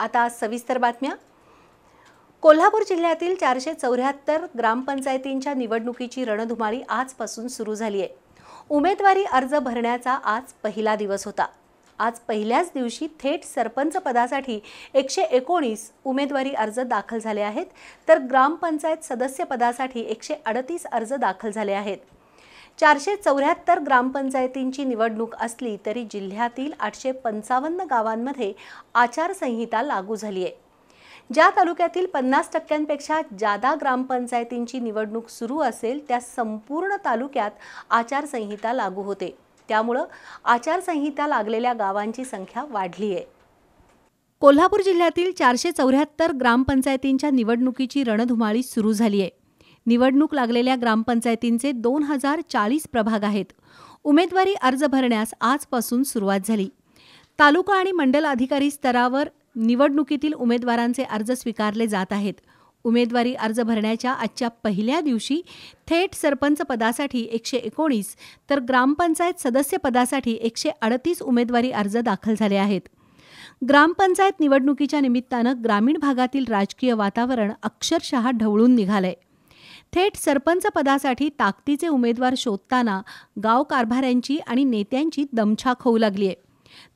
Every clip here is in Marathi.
आता सविस्तर बातम्या कोल्हापूर जिल्ह्यातील चारशे चौऱ्याहत्तर ग्रामपंचायतींच्या निवडणुकीची रणधुमाळी आजपासून सुरू झाली आहे उमेदवारी अर्ज भरण्याचा आज पहिला दिवस होता आज पहिल्याच दिवशी थेट सरपंच पदासाठी एकशे एकोणीस उमेदवारी अर्ज दाखल झाले आहेत तर ग्रामपंचायत सदस्य पदासाठी एकशे अडतीस अर्ज दाखल झाले आहेत चारशे चौऱ्याहत्तर ग्रामपंचायतींची निवडणूक असली तरी जिल्ह्यातील आठशे पंचावन्न गावांमध्ये आचारसंहिता लागू झाली आहे ज्या तालुक्यातील पन्नास टक्क्यांपेक्षा जादा ग्रामपंचायतींची निवडणूक सुरू असेल त्या संपूर्ण तालुक्यात आचारसंहिता लागू होते त्यामुळं आचारसंहिता लागलेल्या गावांची संख्या वाढली आहे कोल्हापूर जिल्ह्यातील चारशे चौऱ्याहत्तर ग्रामपंचायतींच्या निवडणुकीची रणधुमाळी सुरू झाली आहे निवडणूक लागलेल्या ग्रामपंचायतींचे दोन हजार चाळीस प्रभाग आहेत उमेदवारी अर्ज भरण्यास आजपासून सुरुवात झाली तालुका आणि मंडल अधिकारी स्तरावर निवडणुकीतील उमेदवारांचे अर्ज स्वीकारले जात आहेत उमेदवारी अर्ज भरण्याच्या आजच्या पहिल्या दिवशी थेट सरपंच पदासाठी एकशे एकोणीस तर ग्रामपंचायत सदस्य पदासाठी एकशे अडतीस उमेदवारी अर्ज दाखल झाले आहेत ग्रामपंचायत निवडणुकीच्या निमित्तानं ग्रामीण भागातील राजकीय वातावरण अक्षरशः ढवळून निघालंय थेट सरपंच पदासाठी ताकदीचे उमेदवार शोधताना गाव कारभाऱ्यांची आणि नेत्यांची दमछाक होऊ लागली आहे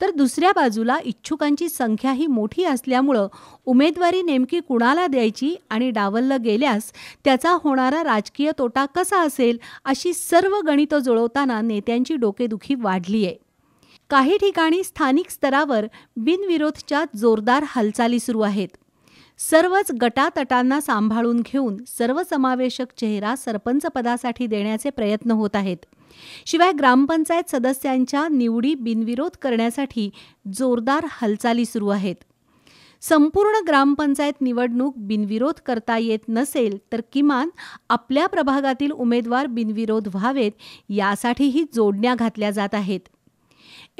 तर दुसऱ्या बाजूला इच्छुकांची संख्या ही मोठी असल्यामुळं उमेदवारी नेमकी कुणाला द्यायची आणि डावललं गेल्यास त्याचा होणारा राजकीय तोटा कसा असेल अशी सर्व गणितं जुळवताना नेत्यांची डोकेदुखी वाढली आहे काही ठिकाणी स्थानिक स्तरावर बिनविरोधच्या जोरदार हालचाली सुरू आहेत सर्वच गटातटांना सांभाळून घेऊन सर्वसमावेशक चेहरा सरपंच पदासाठी देण्याचे प्रयत्न होत आहेत शिवाय ग्रामपंचायत सदस्यांच्या निवडी बिनविरोध करण्यासाठी जोरदार हालचाली सुरू आहेत संपूर्ण ग्रामपंचायत निवडणूक बिनविरोध करता येत नसेल तर किमान आपल्या प्रभागातील उमेदवार बिनविरोध व्हावेत यासाठीही जोडण्या घातल्या जात आहेत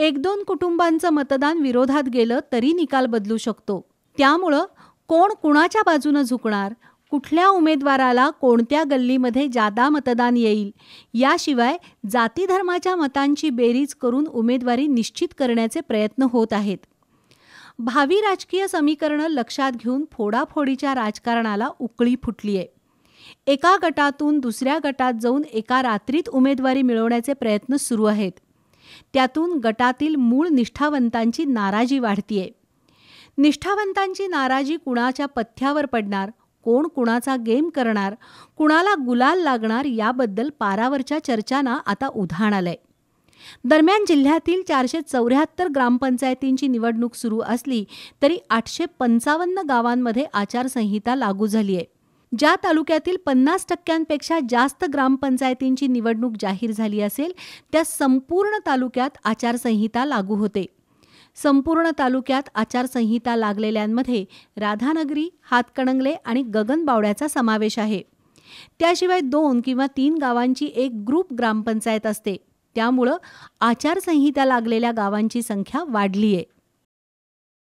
एक दोन कुटुंबांचं मतदान विरोधात गेलं तरी निकाल बदलू शकतो त्यामुळं कोण कुणाच्या बाजूनं झुकणार कुठल्या उमेदवाराला कोणत्या गल्लीमध्ये जादा मतदान येईल याशिवाय जातीधर्माच्या मतांची बेरीज करून उमेदवारी निश्चित करण्याचे प्रयत्न होत आहेत भावी राजकीय समीकरणं लक्षात घेऊन फोडाफोडीच्या राजकारणाला उकळी फुटली आहे एका गटातून दुसऱ्या गटात जाऊन एका रात्रीत उमेदवारी मिळवण्याचे प्रयत्न सुरू आहेत त्यातून गटातील मूळ निष्ठावंतांची नाराजी वाढतीये निष्ठावंतांची नाराजी कुणाच्या पथ्यावर पडणार कोण कुणाचा गेम करणार कुणाला गुलाल लागणार याबद्दल पारावरच्या चर्चांना आता उधाण आलंय दरम्यान जिल्ह्यातील चारशे चौऱ्याहत्तर ग्रामपंचायतींची निवडणूक सुरू असली तरी आठशे पंचावन्न गावांमध्ये आचारसंहिता लागू झाली आहे ज्या तालुक्यातील पन्नास टक्क्यांपेक्षा जास्त ग्रामपंचायतींची निवडणूक जाहीर झाली असेल त्या संपूर्ण तालुक्यात आचारसंहिता लागू होते संपूर्ण तालुक्यात आचारसंहिता लागलेल्यांमध्ये राधानगरी हातकणंगले आणि गगनबावड्याचा समावेश आहे त्याशिवाय दोन किंवा तीन गावांची एक ग्रुप ग्रामपंचायत असते त्यामुळं आचारसंहिता लागलेल्या गावांची संख्या वाढली आहे